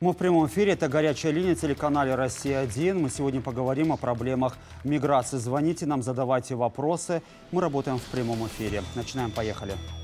Мы в прямом эфире. Это «Горячая линия» телеканале «Россия-1». Мы сегодня поговорим о проблемах миграции. Звоните нам, задавайте вопросы. Мы работаем в прямом эфире. Начинаем. Поехали. Поехали.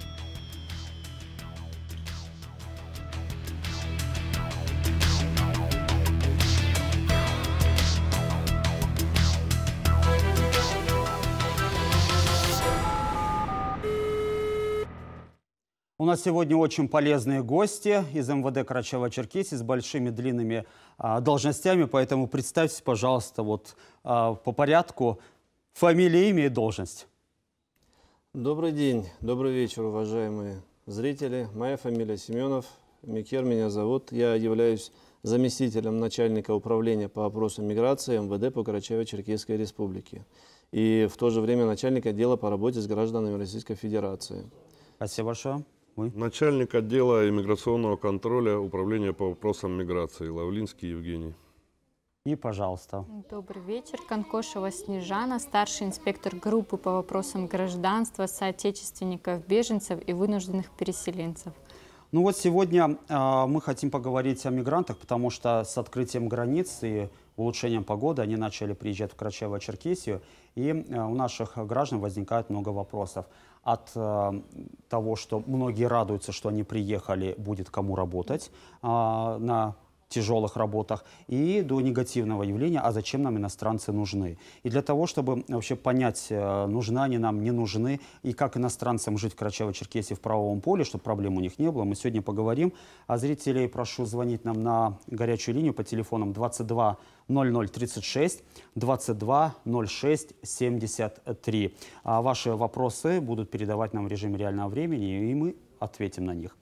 нас сегодня очень полезные гости из МВД Карачаева-Черкесии с большими длинными а, должностями, поэтому представьте, пожалуйста, вот а, по порядку фамилия, имя и должность. Добрый день, добрый вечер, уважаемые зрители. Моя фамилия Семенов, Микер меня зовут. Я являюсь заместителем начальника управления по вопросам миграции МВД по Карачаево-Черкесской республике и в то же время начальника дела по работе с гражданами Российской Федерации. Спасибо большое. Вы? Начальник отдела иммиграционного контроля Управления по вопросам миграции Лавлинский Евгений. И, пожалуйста. Добрый вечер. Конкошева Снежана, старший инспектор группы по вопросам гражданства, соотечественников, беженцев и вынужденных переселенцев. Ну вот сегодня э, мы хотим поговорить о мигрантах, потому что с открытием границ и улучшением погоды они начали приезжать в Карачаево-Черкесию, и э, у наших граждан возникает много вопросов от э, того, что многие радуются, что они приехали, будет кому работать э, на тяжелых работах, и до негативного явления, а зачем нам иностранцы нужны. И для того, чтобы вообще понять, э, нужны они нам, не нужны, и как иностранцам жить в Карачаево-Черкесии в правовом поле, чтобы проблем у них не было, мы сегодня поговорим. А зрителей прошу звонить нам на горячую линию по телефонам 22 0036 22 06 73. А ваши вопросы будут передавать нам в режиме реального времени, и мы ответим на них.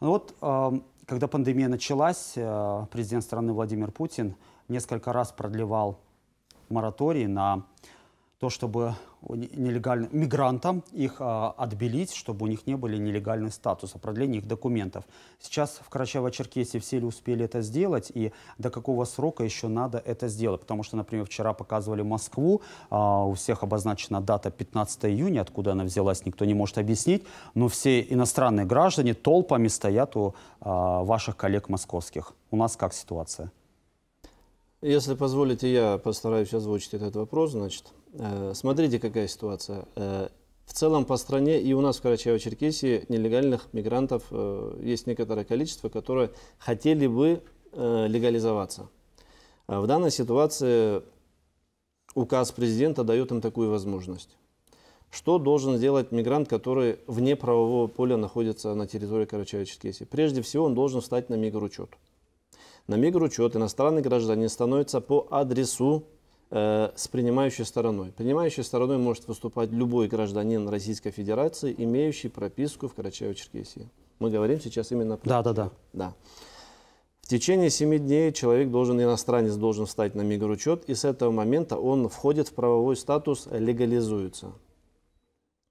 Ну вот эм, когда пандемия началась, э, президент страны Владимир Путин несколько раз продлевал мораторий на то, чтобы нелегальным мигрантам их а, отбелить, чтобы у них не были нелегальный статус, а продление их документов. Сейчас в Карачаево-Черкесии все ли успели это сделать и до какого срока еще надо это сделать? Потому что, например, вчера показывали Москву, а, у всех обозначена дата 15 июня, откуда она взялась, никто не может объяснить, но все иностранные граждане толпами стоят у а, ваших коллег московских. У нас как ситуация? Если позволите, я постараюсь озвучить этот вопрос. Значит, Э, смотрите, какая ситуация. Э, в целом по стране и у нас в Карачаево-Черкесии нелегальных мигрантов э, есть некоторое количество, которые хотели бы легализоваться. В данной ситуации указ президента дает им такую возможность. Что должен сделать мигрант, который вне правового поля находится на территории Карачаево-Черкесии? Прежде всего, он должен встать на мигручет. На мигручет иностранный гражданин становится по адресу Э, с принимающей стороной. Принимающей стороной может выступать любой гражданин Российской Федерации, имеющий прописку в Карачаево-Черкесии. Мы говорим сейчас именно про... Да, да, да. да. В течение 7 дней человек должен, иностранец должен встать на мигручет, и с этого момента он входит в правовой статус, легализуется.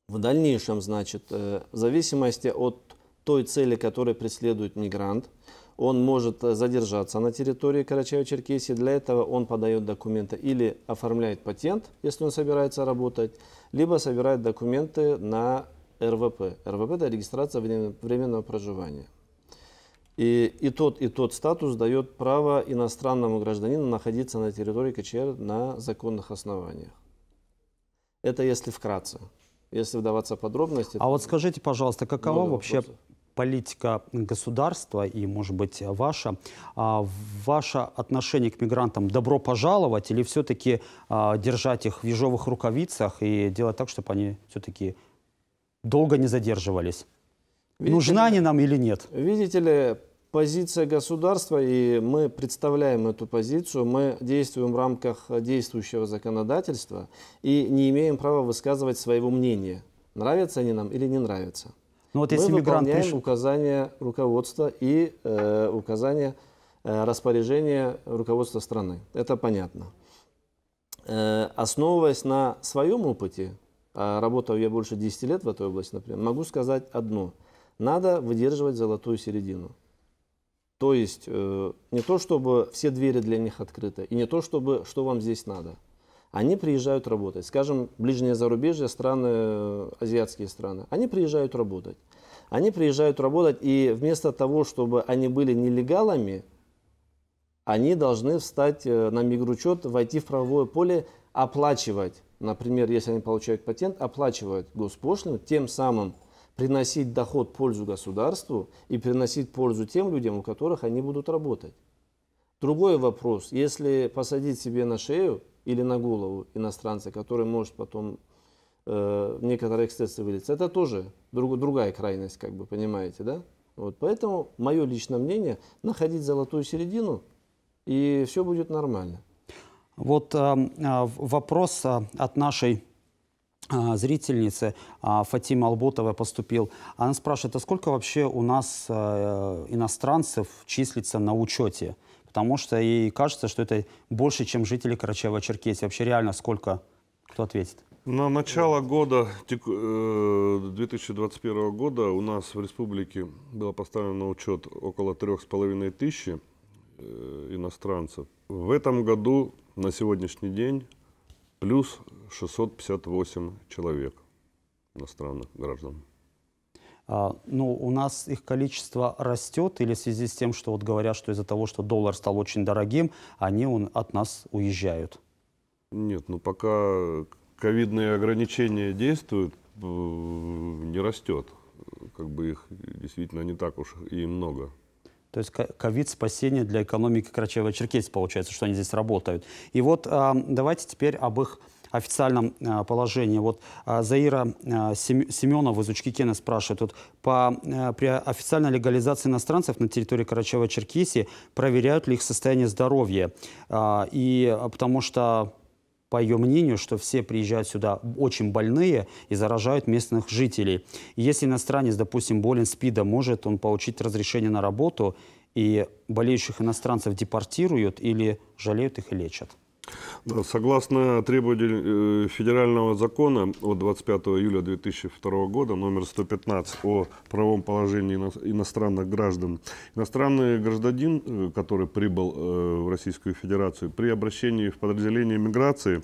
В дальнейшем, значит, э, в зависимости от той цели, которую преследует мигрант, он может э, задержаться на территории Карачаево-Черкесии. Для этого он подает документы или оформляет патент, если он собирается работать, либо собирает документы на РВП. РВП – это регистрация временного проживания. И, и тот, и тот статус дает право иностранному гражданину находиться на территории КЧР на законных основаниях. Это если вкратце. Если вдаваться в подробности... А вот скажите, пожалуйста, какова вообще вопросов политика государства и, может быть, ваша, а ваше отношение к мигрантам добро пожаловать или все-таки а, держать их в ежовых рукавицах и делать так, чтобы они все-таки долго не задерживались? Видите Нужна они нам или нет? Видите ли, позиция государства, и мы представляем эту позицию, мы действуем в рамках действующего законодательства и не имеем права высказывать своего мнения, нравятся они нам или не нравятся. Но ну, вот если Мы мигрант пришел... указания руководства и э, указания э, распоряжения руководства страны. Это понятно. Э, основываясь на своем опыте, а работал я больше 10 лет в этой области, например, могу сказать одно. Надо выдерживать золотую середину. То есть э, не то, чтобы все двери для них открыты, и не то, чтобы что вам здесь надо – они приезжают работать. Скажем, ближнее зарубежье, страны, э, азиатские страны, они приезжают работать. Они приезжают работать, и вместо того, чтобы они были нелегалами, они должны встать э, на мигручет, войти в правовое поле, оплачивать. Например, если они получают патент, оплачивать госпошлину, тем самым приносить доход пользу государству и приносить пользу тем людям, у которых они будут работать. Другой вопрос, если посадить себе на шею или на голову иностранца, который может потом э, в некоторые эксцессы вылиться. Это тоже друг, другая крайность, как бы, понимаете, да? Вот, поэтому мое личное мнение, находить золотую середину, и все будет нормально. Вот э, э вопрос э, от нашей э, зрительницы Фатима Алботова поступил. Она спрашивает, а сколько вообще у нас иностранцев числится на учете? потому что и кажется, что это больше, чем жители Карачаева-Черкесии. Вообще реально сколько? Кто ответит? На начало года 2021 э, года у нас в республике было поставлено на учет около трех с половиной тысячи э, иностранцев. В этом году на сегодняшний день плюс 658 человек иностранных граждан. А, ну, у нас их количество растет или в связи с тем, что вот говорят, что из-за того, что доллар стал очень дорогим, они он, от нас уезжают? Нет, ну пока ковидные ограничения действуют, э, не растет. Как бы их действительно не так уж и много. То есть ковид спасение для экономики крачева черкесии получается, что они здесь работают. И вот давайте теперь об их официальном э, положении. Вот э, Заира э, Семенова из Учкикена спрашивает, вот по, при официальной легализации иностранцев на территории Карачаева-Черкесии проверяют ли их состояние здоровья? А, и потому что по ее мнению, что все приезжают сюда очень больные и заражают местных жителей. Если иностранец, допустим, болен СПИДом, может он получить разрешение на работу, и болеющих иностранцев депортируют или жалеют их и лечат? Согласно требованию э, федерального закона от 25 июля 2002 года, номер 115 о правом положении иностранных граждан, иностранный гражданин, э, который прибыл э, в Российскую Федерацию, при обращении в подразделение миграции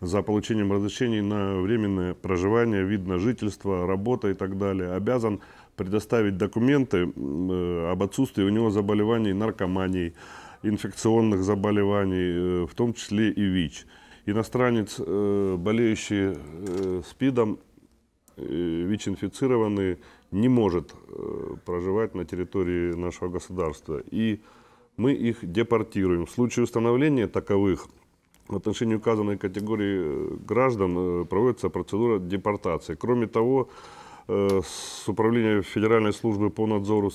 за получением разрешений на временное проживание, вид на жительство, работа и так далее, обязан предоставить документы об отсутствии у него заболеваний наркоманией, инфекционных заболеваний, э, в том числе и ВИЧ. Иностранец, э, болеющий э, СПИДом, ВИЧ-инфицированный, не может проживать на территории нашего государства. И мы их депортируем. В случае установления таковых в отношении указанной категории граждан проводится процедура депортации. Кроме того, с Управления Федеральной службы по надзору в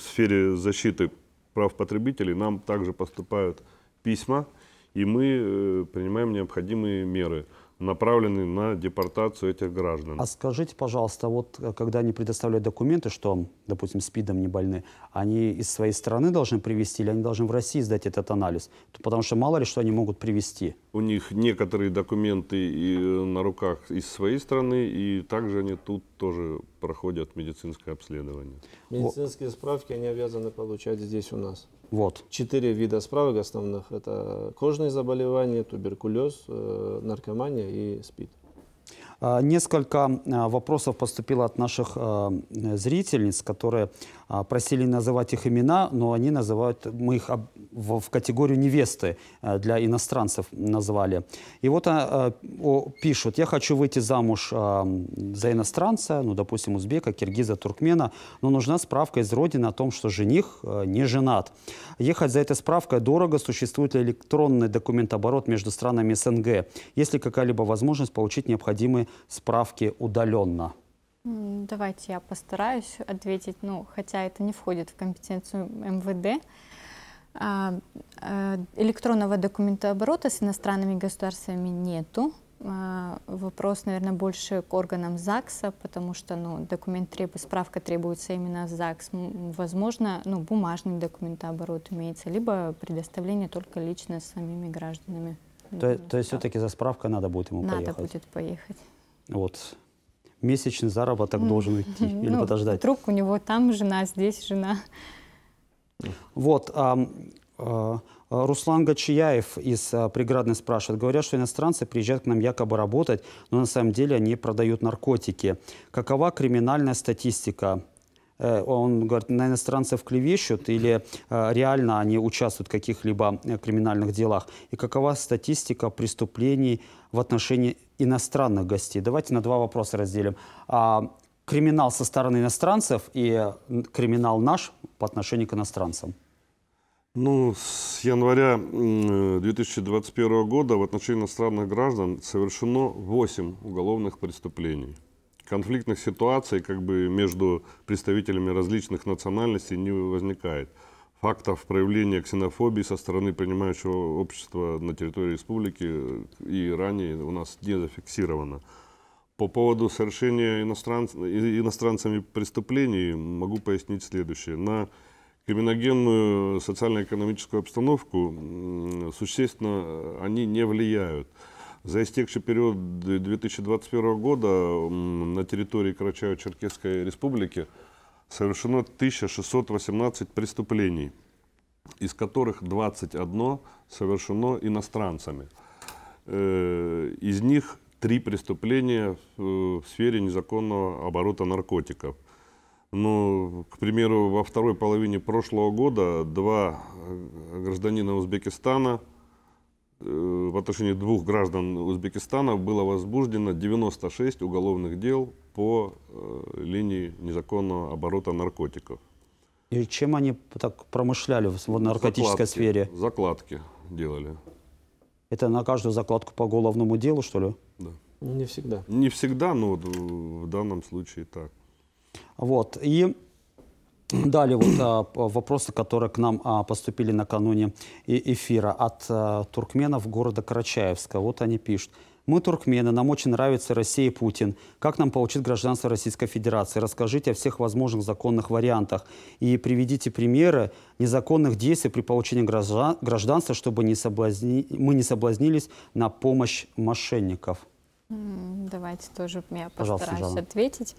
сфере защиты прав потребителей нам также поступают письма, и мы э, принимаем необходимые меры направлены на депортацию этих граждан. А скажите, пожалуйста, вот э, когда они предоставляют документы, что, допустим, СПИДом не больны, они из своей страны должны привести или они должны в России сдать этот анализ? Потому что мало ли, что они могут привести. У них некоторые документы и э, на руках из своей страны, и также они тут тоже проходят медицинское обследование. Медицинские справки они обязаны получать здесь у нас. Вот. Четыре вида справок основных – это кожные заболевания, туберкулез, э, наркомания и СПИД. А, несколько а, вопросов поступило от наших а, зрительниц, которые а, просили называть их имена, но они называют, мы их в категорию невесты э, для иностранцев назвали. И вот а, а, пишут, я хочу выйти замуж за иностранца, ну, допустим, узбека, киргиза, туркмена, но нужна справка из родины о том, что жених э, не женат. Ехать за этой справкой дорого, существует ли электронный документооборот между странами СНГ, есть ли какая-либо возможность получить необходимые справки удаленно? Давайте я постараюсь ответить, ну, хотя это не входит в компетенцию МВД. А, э, электронного документооборота с иностранными государствами нету. А, вопрос, наверное, больше к органам ЗАГСа, потому что ну, документ треб... справка требуется именно в ЗАГС. Возможно, ну, бумажный документооборот имеется, либо предоставление только лично с самими гражданами. То, ну, то есть все-таки за справкой надо будет ему надо поехать? Надо будет поехать. Вот месячный заработок должен идти или ну, подождать. Вдруг у него там жена, здесь жена. Вот. А, а, Руслан Гачияев из а, Преградной спрашивает. Говорят, что иностранцы приезжают к нам якобы работать, но на самом деле они продают наркотики. Какова криминальная статистика? Э, он говорит, на иностранцев клевещут или э, реально они участвуют в каких-либо э, криминальных делах? И какова статистика преступлений в отношении иностранных гостей? Давайте на два вопроса разделим. А, криминал со стороны иностранцев и криминал наш по отношению к иностранцам. Ну, с января 2021 года в отношении иностранных граждан совершено 8 уголовных преступлений – конфликтных ситуаций как бы между представителями различных национальностей не возникает. Фактов проявления ксенофобии со стороны принимающего общества на территории республики и ранее у нас не зафиксировано. По поводу совершения иностран... иностранцами преступлений могу пояснить следующее. На криминогенную социально-экономическую обстановку существенно они не влияют. За истекший период 2021 года на территории Карачаево-Черкесской республики совершено 1618 преступлений, из которых 21 совершено иностранцами. Э, из них три преступления в э, сфере незаконного оборота наркотиков. Ну, к примеру, во второй половине прошлого года два э, гражданина Узбекистана – Э, в отношении двух граждан Узбекистана было возбуждено 96 уголовных дел по э, линии незаконного оборота наркотиков. И чем они так промышляли в наркотической закладки, сфере? Закладки делали. Это на каждую закладку по уголовному делу, что ли? Да. Не всегда. Не всегда, но вот в данном случае так. Вот. И Далее вот а, вопросы, которые к нам а, поступили накануне эфира от а, туркменов города Карачаевска. Вот они пишут. Мы туркмены, нам очень нравится Россия и Путин. Как нам получить гражданство Российской Федерации? Расскажите о всех возможных законных вариантах и приведите примеры незаконных действий при получении гражданства, чтобы не соблазни... мы не соблазнились на помощь мошенников. Давайте тоже я постараюсь Пожалуйста, ответить.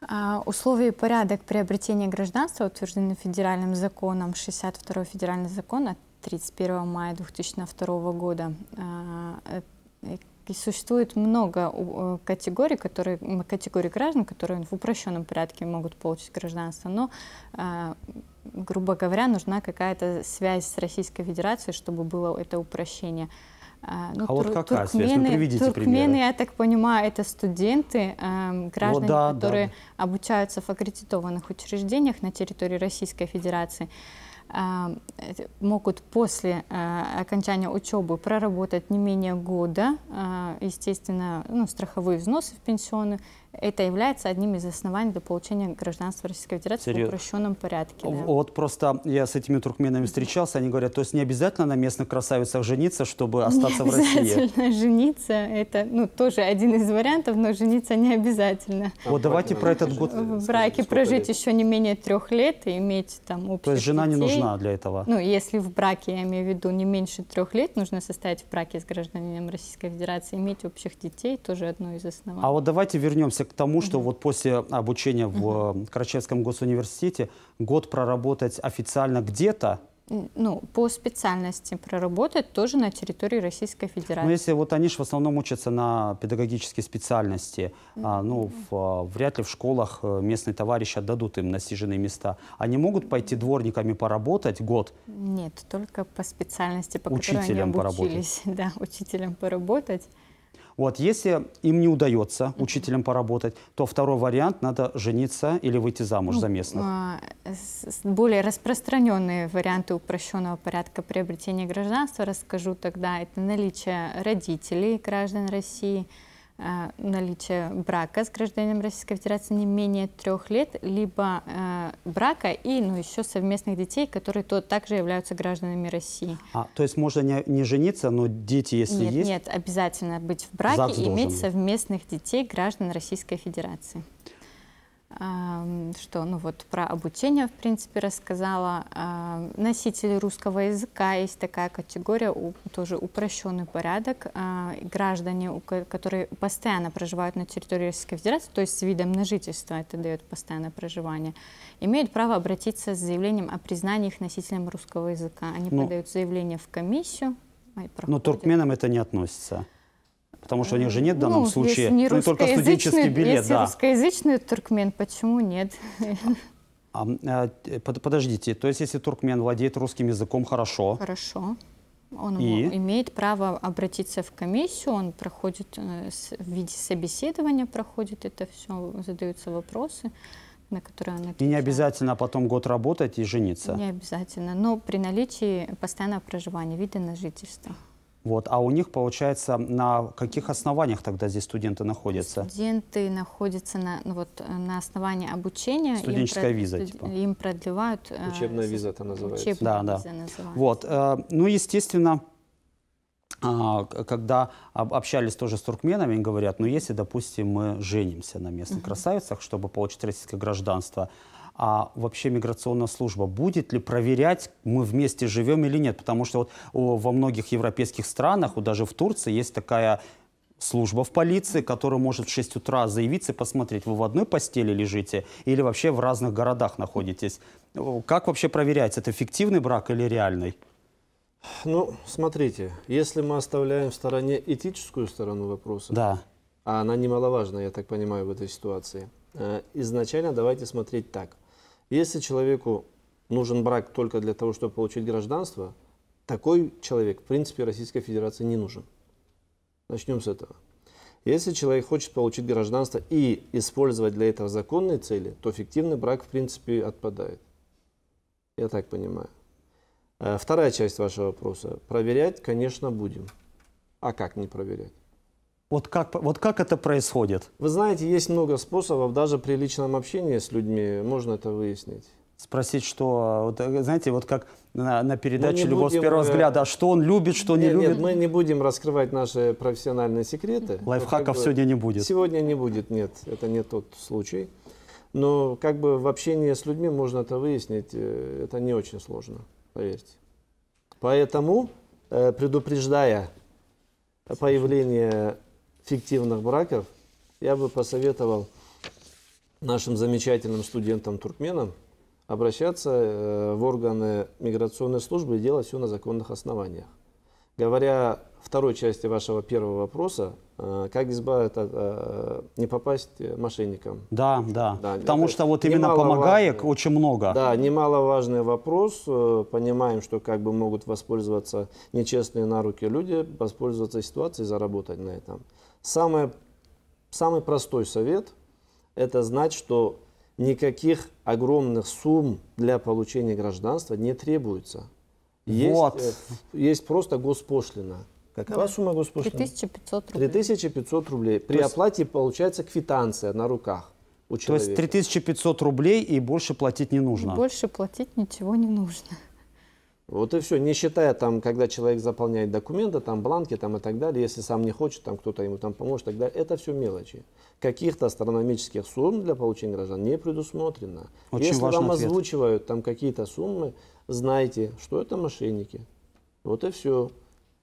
А, условия и порядок приобретения гражданства утверждены федеральным законом 62 федеральный закон от 31 мая 2002 года. И а, э, э, существует много э, категорий, которые, категорий граждан, которые в упрощенном порядке могут получить гражданство, но, а, грубо говоря, нужна какая-то связь с Российской Федерацией, чтобы было это упрощение. А, ну, а вот какая туркмены, связь? Ну, туркмены, примеры. я так понимаю, это студенты, э, граждане, вот, да, которые да, обучаются в аккредитованных учреждениях на территории Российской Федерации эм, могут после э, окончания учебы проработать не менее года, э, естественно, ну, страховые взносы в пенсионы это является одним из оснований для получения гражданства Российской Федерации Серьез? в упрощенном порядке. Да. Вот просто я с этими туркменами встречался, они говорят, то есть не обязательно на местных красавицах жениться, чтобы остаться в России? Не обязательно жениться, это ну, тоже один из вариантов, но жениться не обязательно. Вот давайте про этот год... В браке прожить лет? еще не менее трех лет и иметь там общих То есть жена детей. не нужна для этого? Ну, если в браке, я имею в виду, не меньше трех лет, нужно составить в браке с гражданином Российской Федерации, иметь общих детей, тоже одно из оснований. А вот давайте вернемся к тому, что вот после обучения в э, Карачевском госуниверситете год проработать официально где-то, ну, по специальности проработать тоже на территории Российской Федерации. Ну, если вот они же в основном учатся на педагогические специальности, mm -hmm. а, ну, в, э, вряд ли в школах э, местные товарищи отдадут им насиженные места. Они могут пойти дворниками поработать год? Нет, только по специальности, по учителем которой они обучились. Поработать. Да, учителем поработать. Вот, если им не удается учителям поработать, то второй вариант – надо жениться или выйти замуж ну, за местных. А, более распространенные варианты упрощенного порядка приобретения гражданства, расскажу тогда, это наличие родителей граждан России – Э, наличие брака с гражданином Российской Федерации не менее трех лет, либо э, брака и ну, еще совместных детей, которые то, также являются гражданами России. А, то есть можно не, не жениться, но дети, если нет, есть? Нет, обязательно быть в браке и иметь совместных детей граждан Российской Федерации что, ну вот про обучение, в принципе, рассказала. Носители русского языка есть такая категория, тоже упрощенный порядок. А, граждане, которые постоянно проживают на территории Российской Федерации, то есть с видом на жительство, это дает постоянное проживание, имеют право обратиться с заявлением о признании их носителем русского языка. Они ну, подают заявление в комиссию. А Но туркменам это не относится. Потому что у них же нет в данном ну, случае не ну, только студенческий билет. Если да. русскоязычный туркмен, почему нет? А, а, э, под, подождите, то есть если туркмен владеет русским языком хорошо? Хорошо. Он и? имеет право обратиться в комиссию, он проходит э, в виде собеседования, проходит это все, задаются вопросы, на которые он отвечает. И не обязательно потом год работать и жениться? Не обязательно, но при наличии постоянного проживания, вида на жительство. Вот. А у них, получается, на каких основаниях тогда здесь студенты находятся? Студенты находятся на, ну вот, э, на основании обучения. Студенческая им виза, студ... типа. Им продлевают... Э, Учебная э... виза это называется. Учебная да, виза да. называется. Вот. Э, ну, естественно, а, когда общались тоже с туркменами, говорят, ну, если, допустим, мы женимся на местных угу. красавицах, чтобы получить российское гражданство, а вообще миграционная служба будет ли проверять, мы вместе живем или нет? Потому что вот во многих европейских странах, вот даже в Турции, есть такая служба в полиции, которая может в 6 утра заявиться и посмотреть, вы в одной постели лежите или вообще в разных городах находитесь. Как вообще проверять, это фиктивный брак или реальный? Ну, смотрите, если мы оставляем в стороне этическую сторону вопроса, да. а она немаловажна, я так понимаю, в этой ситуации, э, изначально давайте смотреть так – если человеку нужен брак только для того, чтобы получить гражданство, такой человек, в принципе, Российской Федерации не нужен. Начнем с этого. Если человек хочет получить гражданство и использовать для этого законные цели, то фиктивный брак, в принципе, отпадает. Я так понимаю. Э, вторая часть вашего вопроса. Проверять, конечно, будем. А как не проверять? Вот как, вот как это происходит? Вы знаете, есть много способов, даже при личном общении с людьми можно это выяснить. Спросить, что, а, вот, э, знаете, вот как на, на передаче «Любовь будем, с первого э, взгляда», а что он любит, что нет, не любит. Нет, мы не будем раскрывать наши профессиональные секреты. Лайфхаков как бы, сегодня не будет. Сегодня не будет, нет, это не тот случай. Но как бы в общении с людьми можно это выяснить, э, это не очень сложно, поверьте. Поэтому, предупреждая появление фиктивных браков, я бы посоветовал нашим замечательным студентам-туркменам обращаться э, в органы миграционной службы и делать все на законных основаниях. Говоря второй части вашего первого вопроса, э, как избавиться от, э, не попасть мошенникам? Да, да. да Потому это что вот именно помогаек очень много. Да, немаловажный вопрос. Понимаем, что как бы могут воспользоваться нечестные на руки люди, воспользоваться ситуацией, заработать на этом. Самое, самый простой совет – это знать, что никаких огромных сумм для получения гражданства не требуется. Есть, вот. Э, есть просто госпошлина. Какая да. сумма госпошлины? 3500 рублей. 3500 рублей. При есть... оплате получается квитанция на руках. У человека. То есть 3500 рублей и больше платить не нужно? И больше платить ничего не нужно. Вот и все, не считая там, когда человек заполняет документы, там бланки там и так далее, если сам не хочет, там кто-то ему там поможет, тогда это все мелочи. Каких-то астрономических сумм для получения граждан не предусмотрено. Очень если вам ответ. озвучивают там какие-то суммы, знайте, что это мошенники. Вот и все.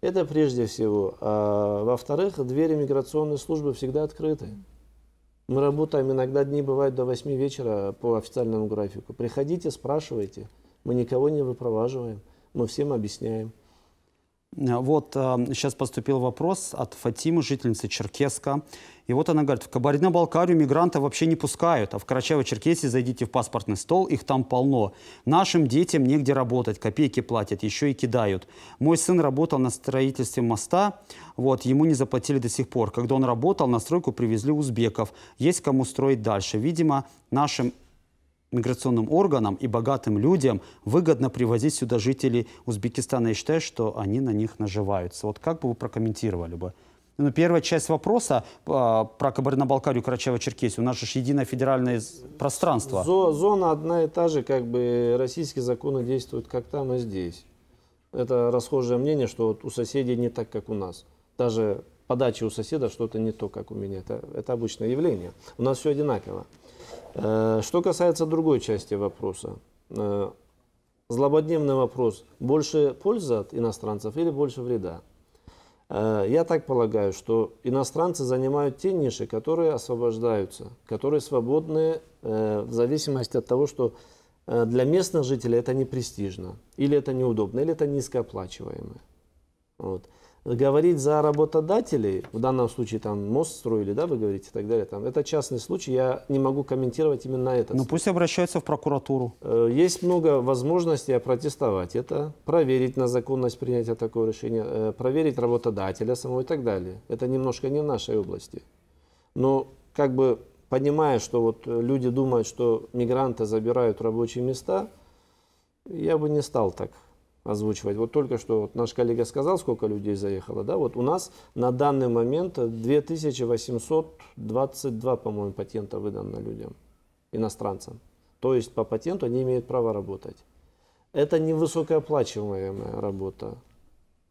Это прежде всего. А, во-вторых, двери миграционной службы всегда открыты. Мы работаем, иногда дни бывают до 8 вечера по официальному графику. Приходите, спрашивайте. Мы никого не выпроваживаем. Мы всем объясняем. Э, вот э, сейчас поступил вопрос от Фатимы, жительницы Черкеска. И вот она говорит, в Кабардино-Балкарию мигрантов вообще не пускают, а в Карачаево-Черкесии зайдите в паспортный стол, их там полно. Нашим детям негде работать, копейки платят, еще и кидают. Мой сын работал на строительстве моста, вот, ему не заплатили до сих пор. Когда он работал, на стройку привезли узбеков. Есть кому строить дальше. Видимо, нашим миграционным органам и богатым людям выгодно привозить сюда жителей Узбекистана. и считать, что они на них наживаются. Вот как бы вы прокомментировали бы? Ну, первая часть вопроса э, про Кабардино-Балкарию, Карачаево-Черкесию. У нас же единое федеральное пространство. Зо зона одна и та же, как бы российские законы действуют как там и здесь. Это расхожее мнение, что вот у соседей не так, как у нас. Даже подача у соседа что-то не то, как у меня. Это, это обычное явление. У нас все одинаково. Э, что касается другой части вопроса, э, злободневный вопрос, больше пользы от иностранцев или больше вреда? Э, я так полагаю, что иностранцы занимают те ниши, которые освобождаются, которые свободны в зависимости от того, что для местных жителей это не престижно, или это неудобно, или это низкооплачиваемо. Вот говорить за работодателей, в данном случае там мост строили, да, вы говорите, и так далее, там, это частный случай, я не могу комментировать именно это. Ну пусть обращаются в прокуратуру. Э, есть много возможностей опротестовать это, проверить на законность принятия такого решения, э, проверить работодателя самого и так далее. Это немножко не в нашей области. Но как бы понимая, что вот люди думают, что мигранты забирают рабочие места, я бы не стал так озвучивать. Вот только что вот наш коллега сказал, сколько людей заехало. Да? Вот у нас на данный момент 2822, по-моему, патента выдано людям, иностранцам. То есть по патенту они имеют право работать. Это не высокооплачиваемая работа.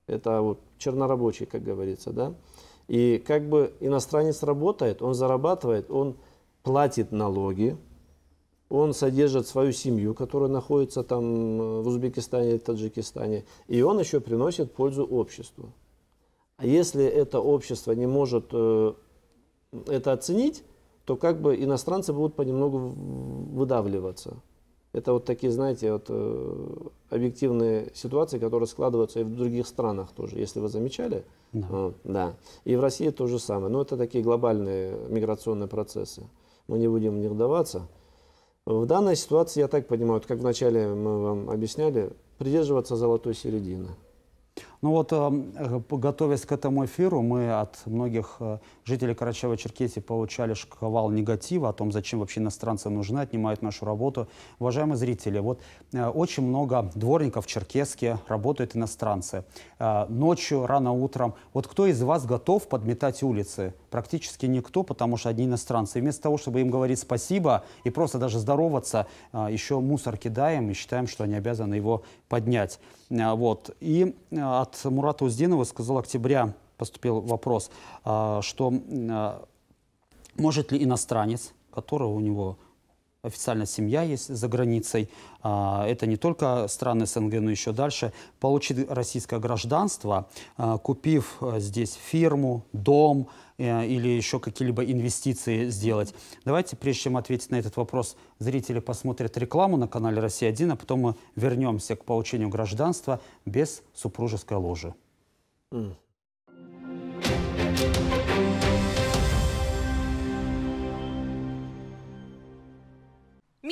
Это вот чернорабочий, как говорится. Да? И как бы иностранец работает, он зарабатывает, он платит налоги, он содержит свою семью, которая находится там э, в Узбекистане и Таджикистане, и он еще приносит пользу обществу. А если это общество не может э, это оценить, то как бы иностранцы будут понемногу выдавливаться. Это вот такие, знаете, вот, э, объективные ситуации, которые складываются и в других странах тоже, если вы замечали. Да. Вот, да. И в России то же самое. Но это такие глобальные миграционные процессы. Мы не будем в них даваться. В данной ситуации, я так понимаю, вот как вначале мы вам объясняли, придерживаться золотой середины. Ну вот, эм, э, готовясь к этому эфиру, мы от многих э, жителей Карачаева-Черкесии получали шквал негатива о том, зачем вообще иностранцы нужны, отнимают нашу работу. Уважаемые зрители, вот э, очень много дворников в Черкеске работают иностранцы. Ночью, рано утром. Вот кто из вас готов подметать улицы? Практически никто, потому что одни иностранцы. И вместо того, чтобы им говорить спасибо и просто даже здороваться, еще мусор кидаем и считаем, что они обязаны его поднять. Вот. И от от Мурата Уздинова сказал октября, поступил вопрос, а, что а, может ли иностранец, которого у него официально семья есть за границей, а, это не только страны СНГ, но еще дальше, получит российское гражданство, а, купив э, здесь фирму, дом э, или еще какие-либо инвестиции сделать. Давайте, прежде чем ответить на этот вопрос, зрители посмотрят рекламу на канале «Россия-1», а потом мы вернемся к получению гражданства без супружеской ложи. Mm.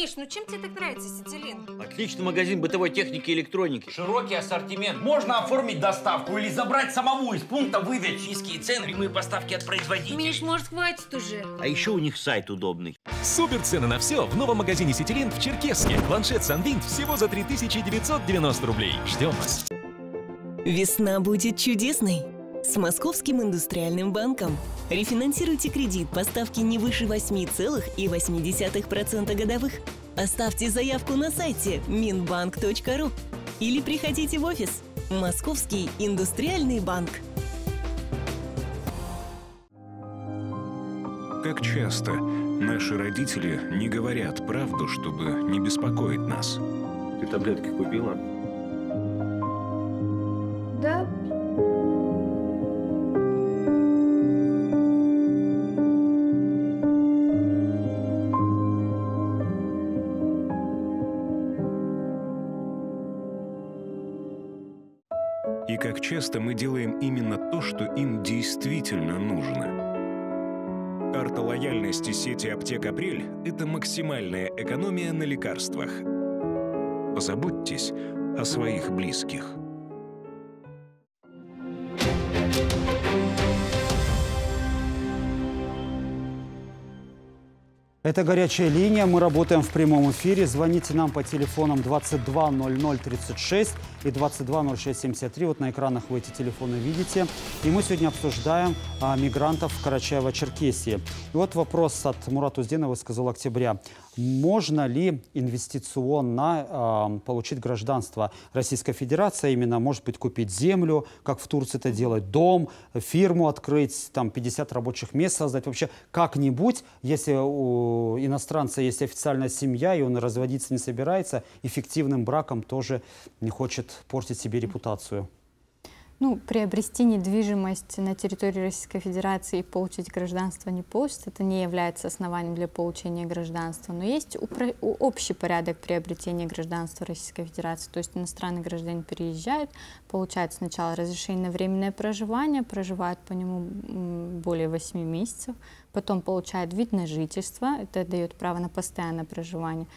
Миш, ну чем тебе так нравится Ситилин? Отличный магазин бытовой техники и электроники. Широкий ассортимент. Можно оформить доставку или забрать самому из пункта выдачи. Низкие цены, прямые поставки от производителей. Миш, может, хватит уже? А еще у них сайт удобный. Супер цены на все в новом магазине Ситилин в Черкесске. Планшет Санвинт всего за 3990 рублей. Ждем вас. Весна будет чудесной с Московским индустриальным банком. Рефинансируйте кредит по ставке не выше 8,8% годовых. Оставьте заявку на сайте minbank.ru или приходите в офис. Московский индустриальный банк. Как часто наши родители не говорят правду, чтобы не беспокоить нас? Ты таблетки купила? Да, часто мы делаем именно то, что им действительно нужно. Карта лояльности сети аптек «Апрель» — это максимальная экономия на лекарствах. Позаботьтесь о своих близких. Это горячая линия. Мы работаем в прямом эфире. Звоните нам по телефонам 220036 и 220673. Вот на экранах вы эти телефоны видите. И мы сегодня обсуждаем а, мигрантов в Карачаево-Черкесии. И вот вопрос от Мурата Узденова из «Октября». Можно ли инвестиционно э, получить гражданство Российской Федерации? А именно, может быть, купить землю, как в Турции это делать, дом, фирму открыть, там 50 рабочих мест создать. Вообще как-нибудь, если у иностранца есть официальная семья, и он разводиться не собирается, эффективным браком тоже не хочет портить себе репутацию ну, приобрести недвижимость на территории Российской Федерации и получить гражданство не получится, это не является основанием для получения гражданства, но есть упро- общий порядок приобретения гражданства Российской Федерации, то есть иностранный гражданин переезжает, получает сначала разрешение на временное проживание, проживает по нему более 8 месяцев, потом получает вид на жительство, это дает право на постоянное проживание,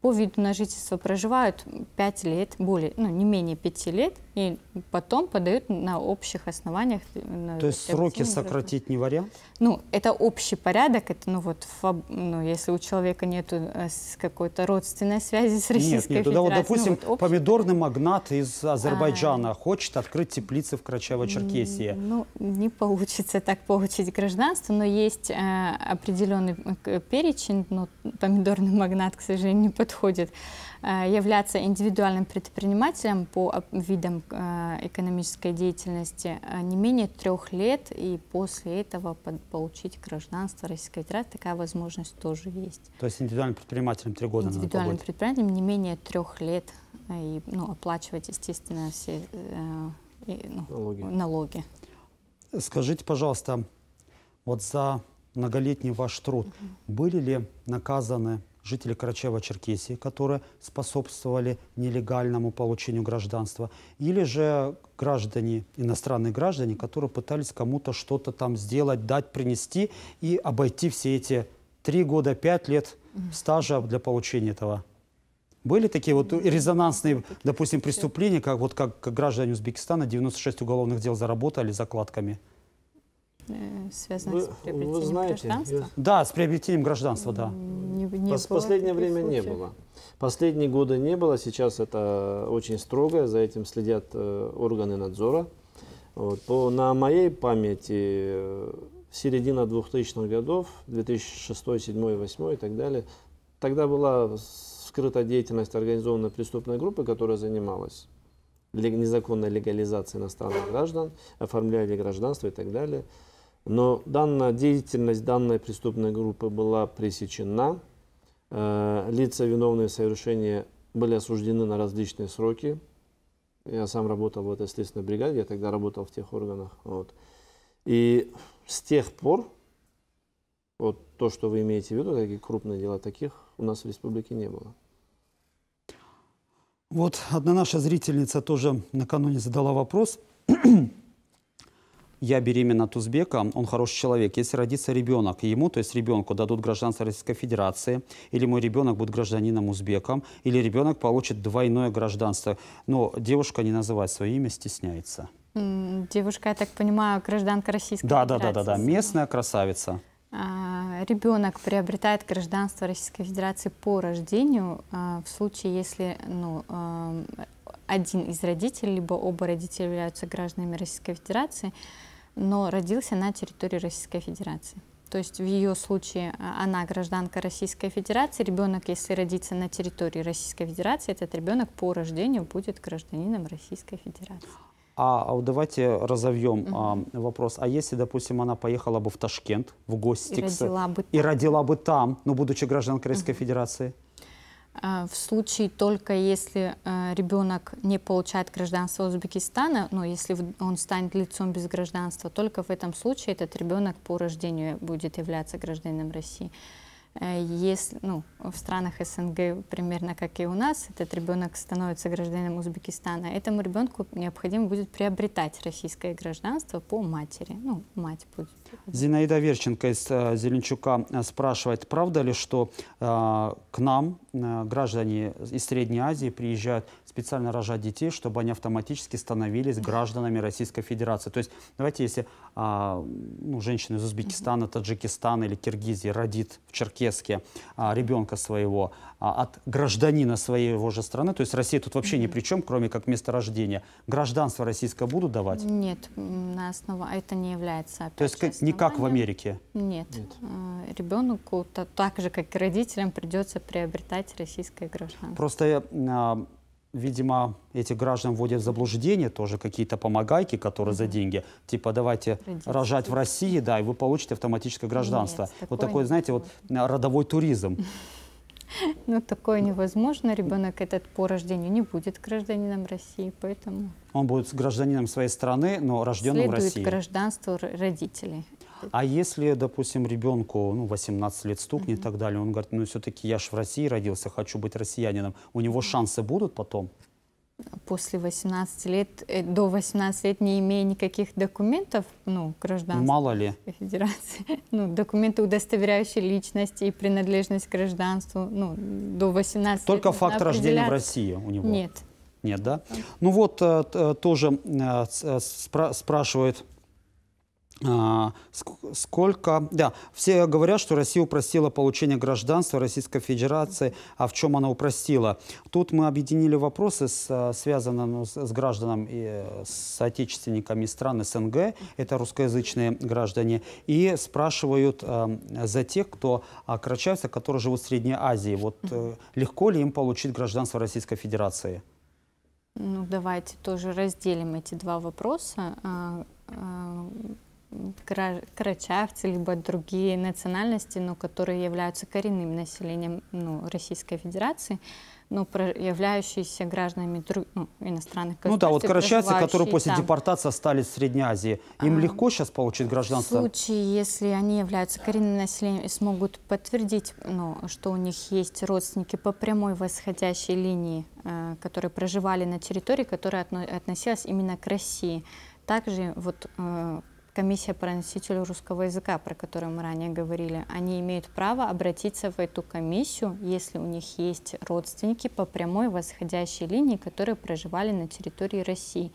по виду на жительство проживают 5 лет, более, ну, не менее 5 лет, и потом подают на общих основаниях. Э, на То есть сроки сократить не вариант? Ну, это общий порядок, это, ну, вот, ну, если у человека нет э, какой-то родственной связи с Российской нет, нет, Федерацией. Ну, вот, допустим, ну, вот помидорный магнат из а. Азербайджана а... хочет открыть теплицы в Крачево-Черкесии. Ну, не получится так получить гражданство, но есть э, определенный э, перечень, но помидорный магнат, к сожалению, не подходит э, являться индивидуальным предпринимателем по видам э, экономической деятельности э, не менее трех лет, и после этого получить гражданство Российской Федерации. Такая возможность тоже есть. То есть индивидуальным предпринимателем три года Индивидуальным надо предпринимателем не менее трех лет, и ну, оплачивать, естественно, все и, ну, налоги. налоги. Скажите, пожалуйста, вот за многолетний ваш труд угу. были ли наказаны жители Карачаева-Черкесии, которые способствовали нелегальному получению гражданства, или же граждане, иностранные граждане, которые пытались кому-то что-то там сделать, дать, принести и обойти все эти три года, пять лет стажа для получения этого. Были такие вот резонансные, допустим, преступления, как вот как, как граждане Узбекистана 96 уголовных дел заработали закладками? Э, связано вы, с приобретением вы знаете, гражданства? Я... Да, с приобретением гражданства, да. Не, не Пос, было последнее время случаев. не было. Последние годы не было, сейчас это очень строго, за этим следят э, органы надзора. Вот. По, на моей памяти э, середина 2000-х годов, 2006, 2007, 2008 и так далее, тогда была скрыта деятельность организованной преступной группы, которая занималась незаконной легализацией иностранных граждан, оформляли гражданство и так далее. Но данная деятельность данной преступной группы была пресечена. Э, лица, виновные в совершении, были осуждены на различные сроки. Я сам работал в этой следственной бригаде, я тогда работал в тех органах. Вот. И с тех пор, вот то, что вы имеете в виду, такие крупные дела, таких у нас в республике не было. Вот одна наша зрительница тоже накануне задала вопрос я беременна от узбека, он хороший человек. Если родится ребенок ему, то есть ребенку дадут гражданство Российской Федерации, или мой ребенок будет гражданином узбеком, или ребенок получит двойное гражданство. Но девушка не называет свое имя, стесняется. Девушка, я так понимаю, гражданка Российской да, Федерации. Да, да, да, да, местная красавица. А, ребенок приобретает гражданство Российской Федерации по рождению а, в случае, если ну, а, один из родителей, либо оба родителя являются гражданами Российской Федерации, но родился на территории Российской Федерации. То есть в ее случае а, она гражданка Российской Федерации, ребенок, если родится на территории Российской Федерации, этот ребенок по рождению будет гражданином Российской Федерации. А, а давайте разовьем угу. а, вопрос. А если, допустим, она поехала бы в Ташкент, в гости, и родила бы, и родила бы там, но будучи гражданкой Российской угу. Федерации? А, в случае только если а, ребенок не получает гражданство Узбекистана, но ну, если он станет лицом без гражданства, только в этом случае этот ребенок по рождению будет являться гражданином России. Э, если, ну, в странах СНГ, примерно как и у нас, этот ребенок становится гражданином Узбекистана, этому ребенку необходимо будет приобретать российское гражданство по матери. Ну, мать будет. Зинаида Верченко из э, Зеленчука э, спрашивает, правда ли, что э, к нам э, граждане из Средней Азии приезжают специально рожать детей, чтобы они автоматически становились гражданами Российской Федерации. То есть давайте, если а, ну, женщина из Узбекистана, Таджикистана или Киргизии родит в Черкеске а, ребенка своего а, от гражданина своей его же страны, то есть Россия тут вообще ни при чем, кроме как место рождения, гражданство российское будут давать? Нет, на основу это не является. то есть никак в Америке? Нет. Нет. А, Ребенку так же, как и родителям, придется приобретать российское гражданство. Просто я а, видимо, этих граждан вводят в заблуждение тоже какие-то помогайки, которые за деньги. Типа, давайте Родиться. рожать в России, да, и вы получите автоматическое гражданство. Нет, такое вот такой, нет. знаете, вот э, родовой туризм. Ну, такое невозможно. Ребенок этот по рождению не будет гражданином России, поэтому... Он будет гражданином своей страны, но рожденным в России. Следует гражданство родителей. А если, допустим, ребенку ну, 18 лет стукнет угу. и так далее, он говорит, ну все-таки я же в России родился, хочу быть россиянином, у него шансы будут потом? после 18 лет, э, до 18 лет, не имея никаких документов, ну, гражданства Мало ли. Федерации, ну, документы, удостоверяющие личность и принадлежность к гражданству, ну, до 18 Только лет. Только факт рождения в России у него? Нет. Нет, да? Ну вот э, тоже э, спра спрашивает а, сколько... Да, все говорят, что Россия упростила получение гражданства Российской Федерации. А в чем она упростила? Тут мы объединили вопросы, с, э, связанные ну, с гражданами, и э, с отечественниками стран СНГ, это русскоязычные граждане, и спрашивают э, за тех, кто окрачается, которые живут в Средней Азии. Вот э, легко ли им получить гражданство Российской Федерации? Ну, давайте тоже разделим эти два вопроса а, а, карачаевцы, либо другие национальности, но которые являются коренным населением ну, Российской Федерации, но являющиеся гражданами друг, ну, иностранных государств. Ну да, вот карачаевцы, которые после там. депортации остались в Средней Азии, им а, легко сейчас получить гражданство? В случае, если они являются коренным населением и смогут подтвердить, ну, что у них есть родственники по прямой восходящей линии, э, которые проживали на территории, которая отно относилась именно к России, также вот э, комиссия по носителю русского языка, про которую мы ранее говорили, они имеют право обратиться в эту комиссию, если у них есть родственники по прямой восходящей линии, которые проживали на территории России.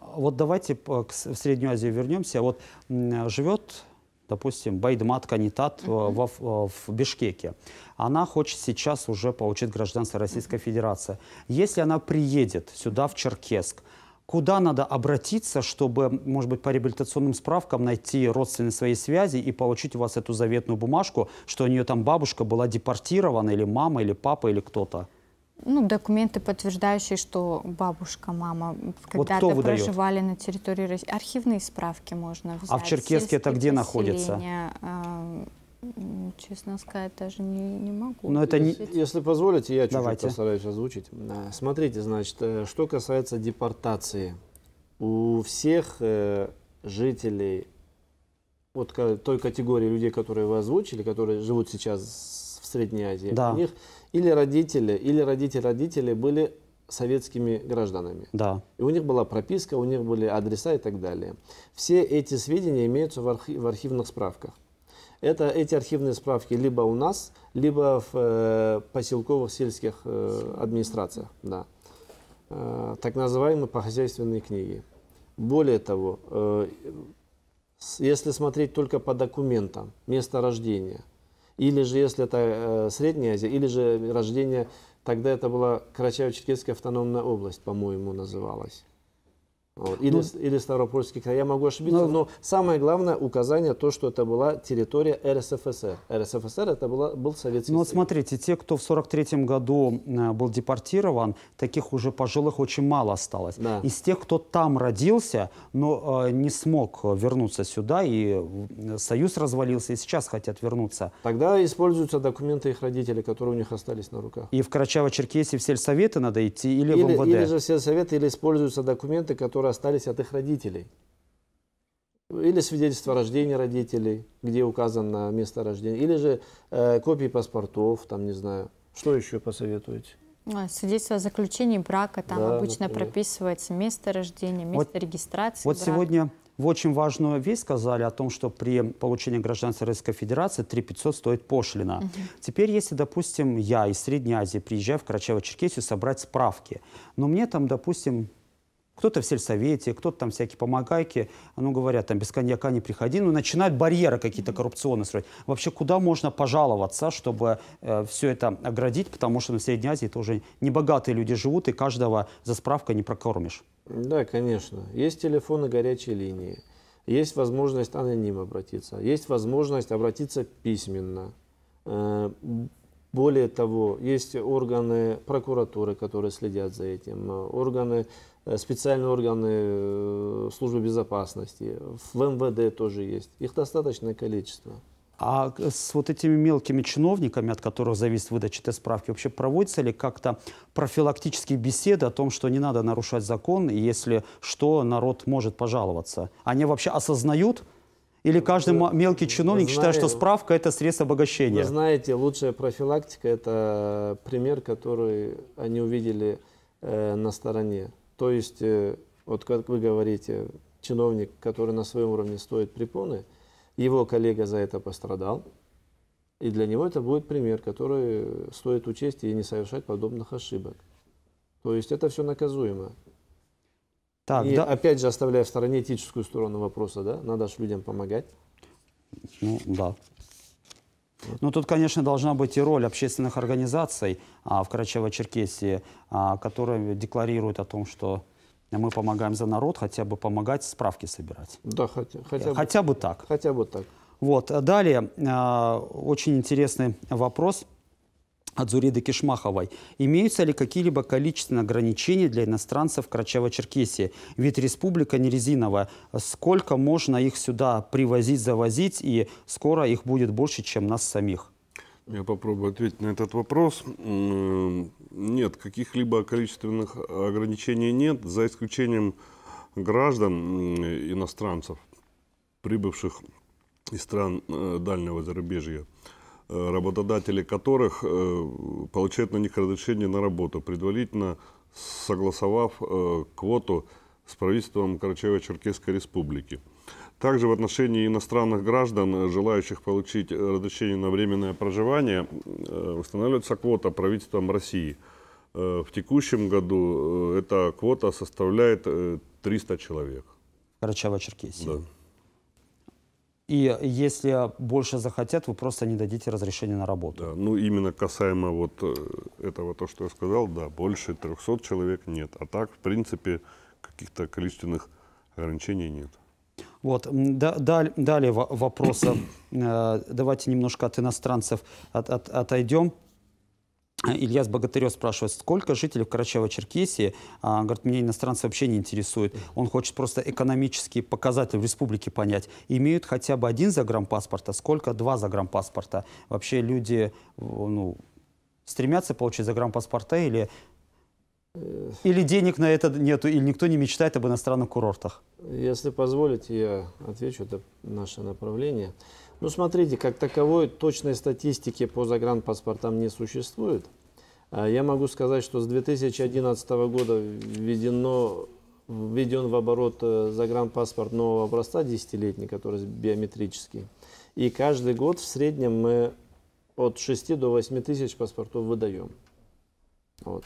Вот давайте в Среднюю Азию вернемся. Вот живет допустим, Байдмат Канитат uh э, -huh. в, э, в Бишкеке. Она хочет сейчас уже получить гражданство Российской uh -huh. Федерации. Если она приедет сюда, в Черкесск, Куда надо обратиться, чтобы, может быть, по реабилитационным справкам найти родственные своей связи и получить у вас эту заветную бумажку, что у нее там бабушка была депортирована, или мама, или папа, или кто-то? Ну, документы, подтверждающие, что бабушка, мама когда-то вот проживали на территории России. Архивные справки можно взять. А в Черкеске это где населения. находится? А, Честно сказать, даже не, не могу. Но это не... Если позволите, я чуть-чуть постараюсь озвучить. Э, смотрите, значит, э, что касается депортации. У всех э, жителей вот той категории людей, которые вы озвучили, которые живут сейчас в Средней Азии, да. у них или родители, или родители родителей были советскими гражданами. Да. И у них была прописка, у них были адреса и так далее. Все эти сведения имеются в, архи в архивных справках это эти архивные справки либо у нас, либо в э, поселковых сельских э, администрациях, да. Э, так называемые похозяйственные книги. Более того, э, если смотреть только по документам, место рождения, или же если это э, Средняя Азия, или же рождение, тогда это была Карачаево-Черкесская автономная область, по-моему, называлась. Вот. Или, ну, или Ставропольский край, я могу ошибиться, но, ну, но самое главное указание то, что это была территория РСФСР. РСФСР это была, был советский Ну вот смотрите, те, кто в 43 году э, был депортирован, таких уже пожилых очень мало осталось. Да. Из тех, кто там родился, но э, не смог вернуться сюда, и э, Союз развалился, и сейчас хотят вернуться. Тогда используются документы их родителей, которые у них остались на руках. И в Карачаево-Черкесии в сельсоветы надо идти или, или в МВД? Или же в сельсоветы, или используются документы, которые которые остались от их родителей. Или свидетельство о рождении родителей, где указано место рождения, или же э, копии паспортов, там, не знаю. Что еще посоветуете? А, свидетельство о заключении брака, там да, обычно например. прописывается место рождения, место вот, регистрации. Вот брака. сегодня в очень важную вещь сказали о том, что при получении гражданства Российской Федерации 3500 стоит пошлина. Угу. Теперь, если, допустим, я из Средней Азии приезжаю в Карачаево-Черкесию собрать справки, но мне там, допустим, кто-то в сельсовете, кто-то там всякие помогайки, ну, говорят, там, без коньяка не приходи, ну, начинают барьеры какие-то коррупционные строить. Вообще, куда можно пожаловаться, чтобы э, все это оградить, потому что на Средней Азии тоже небогатые люди живут, и каждого за справкой не прокормишь. Да, конечно. Есть телефоны горячей линии, есть возможность аноним обратиться, есть возможность обратиться письменно. Э, более того, есть органы прокуратуры, которые следят за этим, органы Э, специальные органы э, службы безопасности, в МВД тоже есть. Их достаточное количество. А с вот этими мелкими чиновниками, от которых зависит выдача этой справки, вообще проводятся ли как-то профилактические беседы о том, что не надо нарушать закон, и если что, народ может пожаловаться? Они вообще осознают? Или каждый вы, мелкий чиновник знаю, считает, что справка – это средство обогащения? Вы знаете, лучшая профилактика – это пример, который они увидели э, на стороне. То есть, э, вот как вы говорите, чиновник, который на своем уровне стоит препоны, его коллега за это пострадал, и для него это будет пример, который стоит учесть и не совершать подобных ошибок. То есть это все наказуемо. Так, и да. опять же, оставляя в стороне этическую сторону вопроса, да, надо же людям помогать. Ну, да. Ну, тут, конечно, должна быть и роль общественных организаций а, в Карачаево-Черкесии, а, которые декларируют о том, что мы помогаем за народ, хотя бы помогать справки собирать. Да, хотя, хотя, хотя бы, бы так. Хотя бы так. Вот. Далее, э, очень интересный вопрос – от Зуриды Кишмаховой. Имеются ли какие-либо количественные ограничения для иностранцев в Карачаева-Черкесии? Ведь республика не резиновая. Сколько можно их сюда привозить, завозить, и скоро их будет больше, чем нас самих? Я попробую ответить на этот вопрос. Нет, каких-либо количественных ограничений нет, за исключением граждан иностранцев, прибывших из стран э, дальнего зарубежья. Э, работодатели которых э, получают на них разрешение на работу, предварительно согласовав э, квоту с правительством Карачаево-Черкесской республики. Также в отношении иностранных граждан, желающих получить разрешение на временное проживание, устанавливается квота правительством России. В текущем году эта квота составляет 300 человек. Карачаево-Черкесия. Да. И если больше захотят, вы просто не дадите разрешение на работу. Да, ну именно касаемо вот э, этого, то, что я сказал, да, больше 300 человек нет. А так, в принципе, каких-то количественных ограничений нет. Вот. Да, далее вопрос. Э, давайте немножко от иностранцев от, от, отойдем. Илья с Богатырев спрашивает, сколько жителей в Карачаево-Черкесии, а, говорит, меня иностранцы вообще не интересуют. Он хочет просто экономические показатели в республике понять. Имеют хотя бы один загранпаспорт, а сколько два загранпаспорта? Вообще люди ну, стремятся получить загранпаспорта или э, или денег на это нету, или никто не мечтает об иностранных курортах? Если позволите, я отвечу. Это наше направление. Ну, смотрите, как таковой точной статистики по загранпаспортам не существует. А, я могу сказать, что с 2011 года введено, введен в оборот э, загранпаспорт нового образца десятилетний, который биометрический. И каждый год в среднем мы от 6 до 8 тысяч паспортов выдаем. Вот.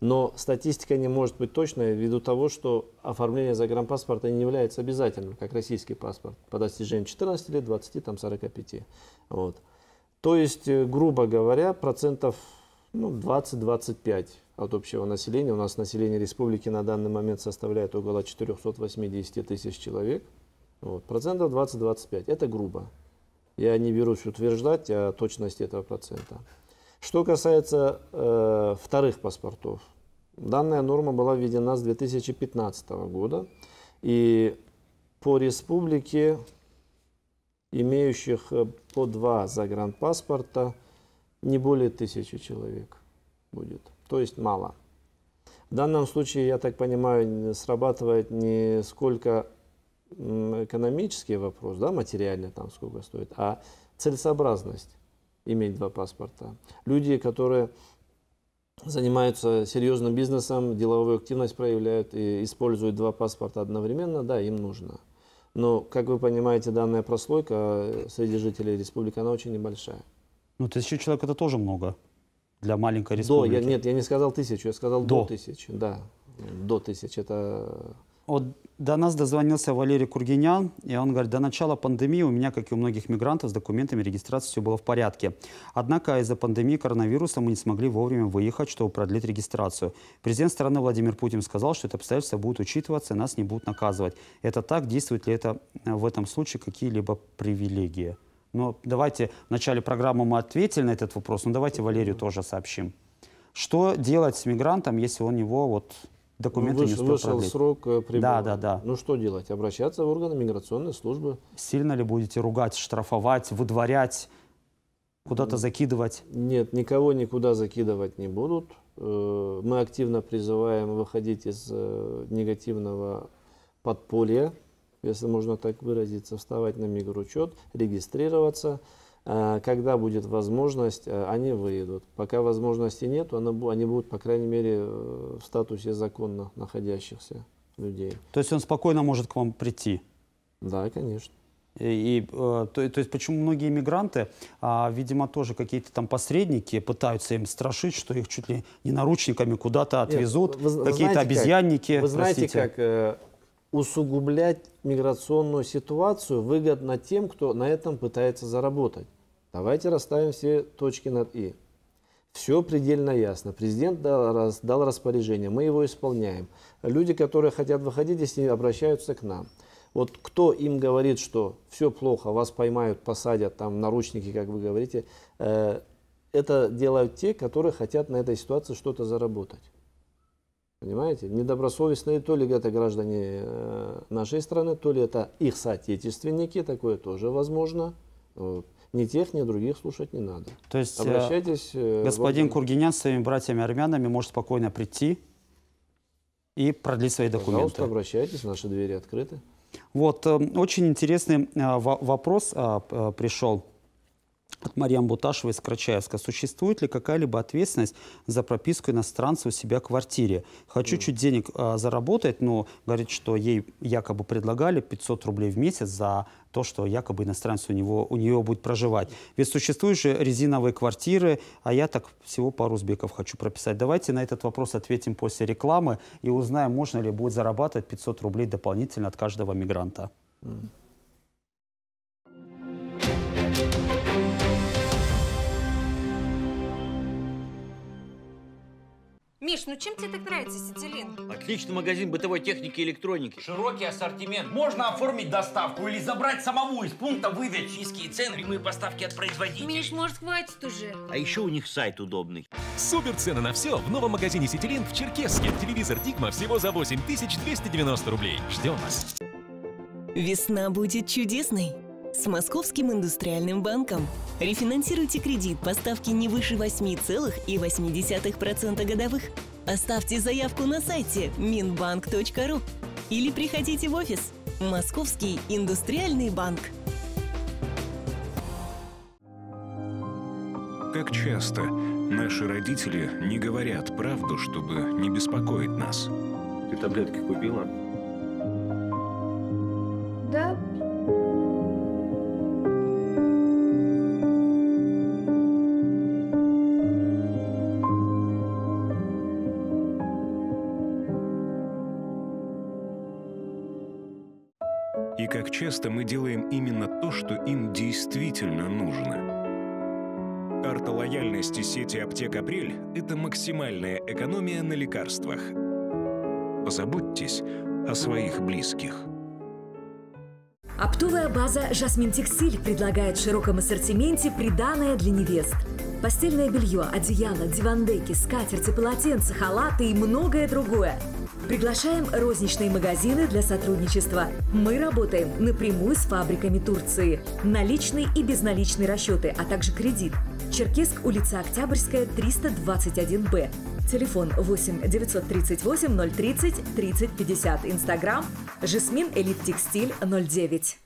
Но статистика не может быть точной ввиду того, что оформление загранпаспорта не является обязательным, как российский паспорт, по достижению 14 лет, 20, там, 45. Вот. То есть, э, грубо говоря, процентов ну, 20-25 от общего населения. У нас население республики на данный момент составляет около 480 тысяч человек. Вот. Процентов 20-25. Это грубо. Я не берусь утверждать о точности этого процента. Что касается э, вторых паспортов, данная норма была введена с 2015 года, и по республике, имеющих э, по два загранпаспорта, не более тысячи человек будет, то есть мало. В данном случае, я так понимаю, срабатывает не сколько экономический вопрос, да, материально там сколько стоит, а целесообразность иметь два паспорта. Люди, которые занимаются серьезным бизнесом, деловую активность проявляют и используют два паспорта одновременно, да, им нужно. Но, как вы понимаете, данная прослойка э, среди жителей республики, она очень небольшая. Ну, тысячи человек это тоже много для маленькой республики. До, я, нет, я не сказал тысячу, я сказал до, до тысячи, да. До тысячи это вот до нас дозвонился Валерий Кургинян, и он говорит, до начала пандемии у меня, как и у многих мигрантов, с документами регистрации все было в порядке. Однако из-за пандемии коронавируса мы не смогли вовремя выехать, чтобы продлить регистрацию. Президент страны Владимир Путин сказал, что это обстоятельство будет учитываться, нас не будут наказывать. Это так? Действует ли это э, в этом случае какие-либо привилегии? Но давайте в начале программы мы ответили на этот вопрос, но давайте Валерию тоже сообщим. Что делать с мигрантом, если у него вот документы ну, выш, не успел Вышел продлить. срок э, прибыла. Да, да, да. Ну что делать? Обращаться в органы миграционной службы. Сильно ли будете ругать, штрафовать, выдворять, куда-то закидывать? Нет, никого никуда закидывать не будут. Э, мы активно призываем выходить из э, негативного подполья, если можно так выразиться, вставать на мигручет, регистрироваться. А, когда будет возможность, э, они выедут. Пока возможности нет, они будут, по крайней мере, э, в статусе законно находящихся людей. То есть он спокойно может к вам прийти? Да, конечно. И, и э, то, то есть почему многие мигранты, а, видимо, тоже какие-то там посредники пытаются им страшить, что их чуть ли не наручниками куда-то отвезут, какие-то обезьянники. Как? Вы знаете, простите. как усугублять миграционную ситуацию выгодно тем, кто на этом пытается заработать. Давайте расставим все точки над «и». Все предельно ясно. Президент дал, раз, дал распоряжение, мы его исполняем. Люди, которые хотят выходить, если обращаются к нам. Вот кто им говорит, что все плохо, вас поймают, посадят, там наручники, как вы говорите, э, это делают те, которые хотят на этой ситуации что-то заработать. Понимаете? Недобросовестные то ли это граждане э, нашей страны, то ли это их соотечественники, такое тоже возможно. Вот. Ни тех, ни других слушать не надо. То есть э, Обращайтесь, э, господин в... Кургинян с своими братьями-армянами может спокойно прийти и продлить свои документы. Пожалуйста, обращайтесь, наши двери открыты. Вот, очень интересный вопрос а, пришел. От Марьи Амбуташева из Крачаевска. Существует ли какая-либо ответственность за прописку иностранца у себя в квартире? Хочу mm. чуть денег а, заработать, но говорит, что ей якобы предлагали 500 рублей в месяц за то, что якобы иностранец у, него, у нее будет проживать. Ведь существуют же резиновые квартиры, а я так всего пару узбеков хочу прописать. Давайте на этот вопрос ответим после рекламы и узнаем, можно ли будет зарабатывать 500 рублей дополнительно от каждого мигранта. Mm. Миш, ну чем тебе так нравится Ситилин? Отличный магазин бытовой техники и электроники. Широкий ассортимент. Можно оформить доставку или забрать самому из пункта выдачи. Низкие цены, прямые поставки от производителей. Миш, может, хватит уже? А еще у них сайт удобный. Супер цены на все в новом магазине Ситилин в Черкесске. Телевизор Дигма всего за 8290 рублей. Ждем вас. Весна будет чудесной с Московским индустриальным банком. Рефинансируйте кредит по ставке не выше 8,8% годовых. Оставьте заявку на сайте minbank.ru или приходите в офис. Московский индустриальный банк. Как часто наши родители не говорят правду, чтобы не беспокоить нас? Ты таблетки купила? часто мы делаем именно то, что им действительно нужно. Карта лояльности сети аптек «Апрель» — это максимальная экономия на лекарствах. Позаботьтесь о своих близких. Оптовая база «Жасмин Текстиль» предлагает в широком ассортименте приданное для невест. Постельное белье, одеяло, дивандеки, скатерти, полотенца, халаты и многое другое – Приглашаем розничные магазины для сотрудничества. Мы работаем напрямую с фабриками Турции. Наличные и безналичные расчеты, а также кредит. Черкесск, улица Октябрьская, 321Б. Телефон 8 938 030 30 Инстаграм Жасмин Элит Текстиль 09.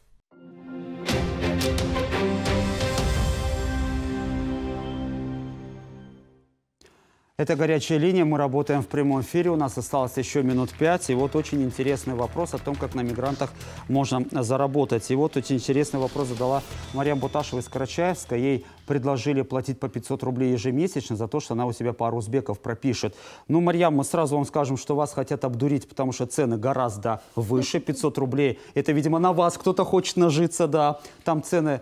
Это «Горячая линия». Мы работаем в прямом эфире. У нас осталось еще минут пять. И вот очень интересный вопрос о том, как на мигрантах можно заработать. И вот очень интересный вопрос задала Мария Буташева из Карачаевска. Ей предложили платить по 500 рублей ежемесячно за то, что она у себя пару узбеков пропишет. Ну, Марьям, мы сразу вам скажем, что вас хотят обдурить, потому что цены гораздо выше. 500 рублей – это, видимо, на вас кто-то хочет нажиться, да. Там цены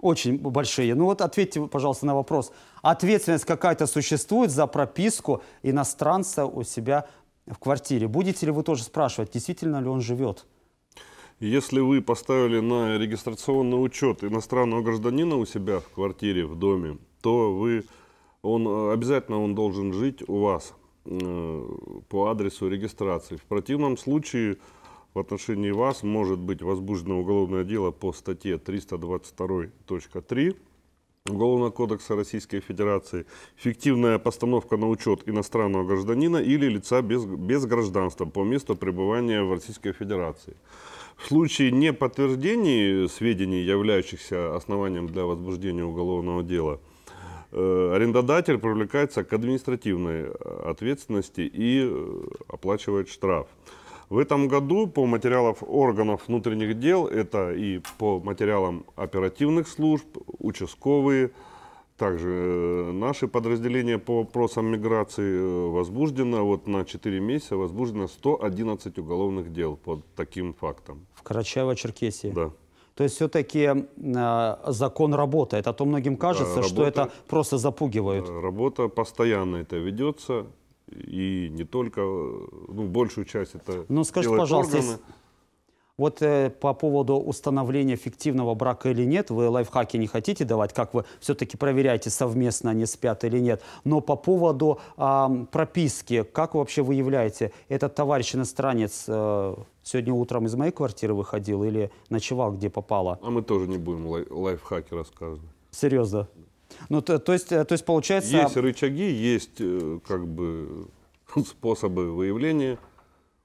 очень большие. Ну вот ответьте, пожалуйста, на вопрос. Ответственность какая-то существует за прописку иностранца у себя в квартире? Будете ли вы тоже спрашивать, действительно ли он живет? Если вы поставили на регистрационный учет иностранного гражданина у себя в квартире, в доме, то вы, он, обязательно он должен жить у вас э, по адресу регистрации. В противном случае в отношении вас может быть возбуждено уголовное дело по статье 322.3 Уголовного кодекса Российской Федерации, фиктивная постановка на учет иностранного гражданина или лица без, без гражданства по месту пребывания в Российской Федерации. В случае неподтверждения сведений, являющихся основанием для возбуждения уголовного дела, э, арендодатель привлекается к административной ответственности и э, оплачивает штраф. В этом году по материалам органов внутренних дел, это и по материалам оперативных служб, участковые, также э, наши подразделения по вопросам миграции э, возбуждено, вот на 4 месяца возбуждено 111 уголовных дел под таким фактом. В Карачаево-Черкесии? Да. То есть все-таки э, закон работает, а то многим кажется, да, работа, что это просто запугивают. Работа постоянно это ведется, и не только, ну, большую часть это Ну скажите, пожалуйста, органы. Вот э, по поводу установления фиктивного брака или нет, вы лайфхаки не хотите давать, как вы все-таки проверяете, совместно они спят или нет. Но по поводу э, прописки, как вы вообще выявляете, этот товарищ иностранец э, сегодня утром из моей квартиры выходил или ночевал где попало? А мы тоже не будем лай лайфхаки рассказывать. Серьезно? Ну, то, то, есть, э, то есть получается... Есть рычаги, есть э, как бы способы выявления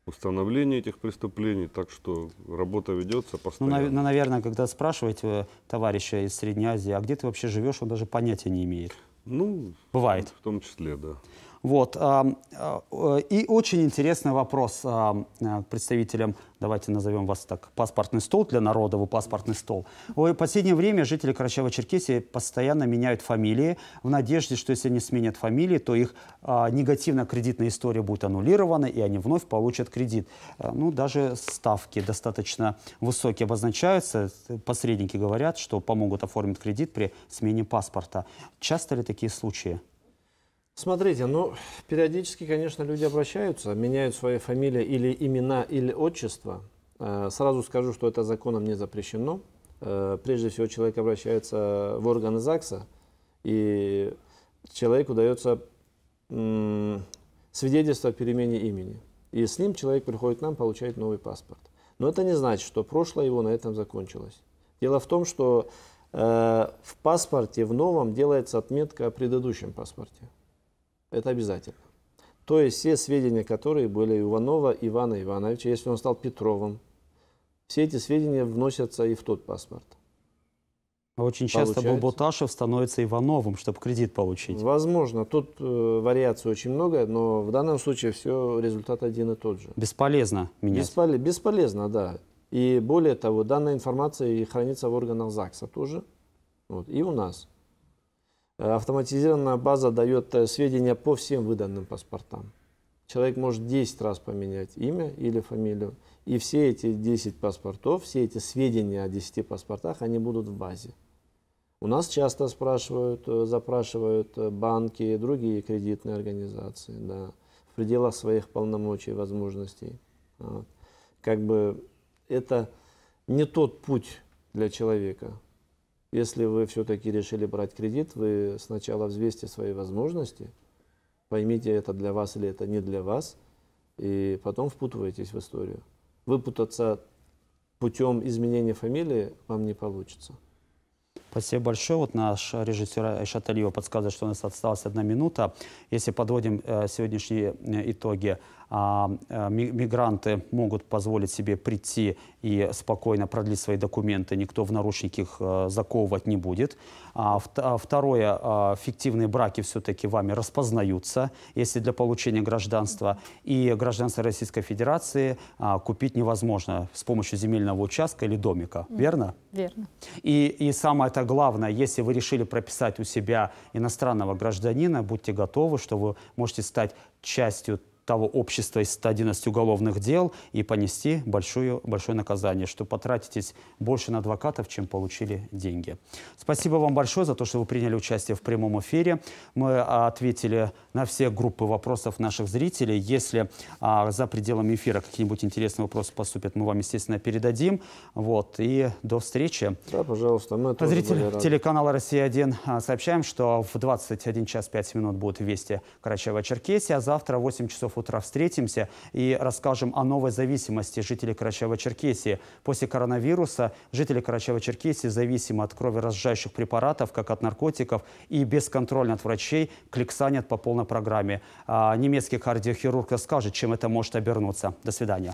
установления этих преступлений, так что работа ведется ну, постоянно. Ну, на, наверное, когда спрашиваете э, товарища из Средней Азии, а где ты вообще живешь, он даже понятия не имеет. Ну, бывает. В том числе, да. Вот. А, а, э, и очень интересный вопрос а, э, представителям, давайте назовем вас так, паспортный стол для народа, вы паспортный стол. В последнее время жители Карачаева-Черкесии постоянно меняют фамилии в надежде, что если они сменят фамилии, то их негативная кредитная история будет аннулирована, и они вновь получат кредит. Э, ну, даже ставки достаточно высокие обозначаются. Посредники говорят, что помогут оформить кредит при смене паспорта. Часто ли такие случаи? Смотрите, ну, периодически, конечно, люди обращаются, меняют свои фамилии или имена, или отчество. Э, сразу скажу, что это законом не запрещено. Э, прежде всего, человек обращается в органы ЗАГСа, и человеку дается свидетельство о перемене имени. И с ним человек приходит к нам, получает новый паспорт. Но это не значит, что прошлое его на этом закончилось. Дело в том, что э, в паспорте, в новом делается отметка о предыдущем паспорте. Это обязательно. То есть все сведения, которые были у Иванова Ивана Ивановича, если он стал Петровым, все эти сведения вносятся и в тот паспорт. А очень часто Получается. становится Ивановым, чтобы кредит получить. Возможно. Тут э, вариаций очень много, но в данном случае все результат один и тот же. Бесполезно менять. Беспол... Бесполезно, да. И более того, данная информация и хранится в органах ЗАГСа тоже. Вот, и у нас. Э, автоматизированная база дает э, сведения по всем выданным паспортам. Человек может 10 раз поменять имя или фамилию, и все эти 10 паспортов, все эти сведения о 10 паспортах, они будут в базе. У нас часто спрашивают, э, запрашивают банки и другие кредитные организации, да, в пределах своих полномочий возможностей. Вот. Как бы это не тот путь для человека. Если вы все-таки решили брать кредит, вы сначала взвесьте свои возможности, поймите, это для вас или это не для вас, и потом впутываетесь в историю. Выпутаться путем изменения фамилии вам не получится. Спасибо большое. Вот наш режиссер Айшат Алиева подсказывает, что у нас осталась одна минута. Если подводим э, сегодняшние э, итоги, а, э, мигранты могут позволить себе прийти и спокойно продлить свои документы, никто в наручники их э, заковывать не будет. А, а второе, фиктивные браки все-таки вами распознаются, если для получения гражданства. И гражданство Российской Федерации купить невозможно с помощью земельного участка или домика, верно? Верно. И, и самое это главное, если вы решили прописать у себя иностранного гражданина, будьте готовы, что вы можете стать частью того общества из 111 уголовных дел и понести большую, большое наказание, что потратитесь больше на адвокатов, чем получили деньги. Спасибо вам большое за то, что вы приняли участие в прямом эфире. Мы а, ответили на все группы вопросов наших зрителей. Если а, за пределами эфира какие-нибудь интересные вопросы поступят, мы вам, естественно, передадим. Вот. И до встречи. Да, пожалуйста. Мы тоже Зрители телеканала «Россия-1» а, сообщаем, что в 21 час 5 минут будут вести Карачаева-Черкесия, а завтра в 8 часов утра встретимся и расскажем о новой зависимости жителей Карачаева-Черкесии. После коронавируса жители Карачаева-Черкесии зависимы от крови разжающих препаратов, как от наркотиков, и бесконтрольно от врачей кликсанят по полной программе. А немецкий кардиохирург расскажет, чем это может обернуться. До свидания.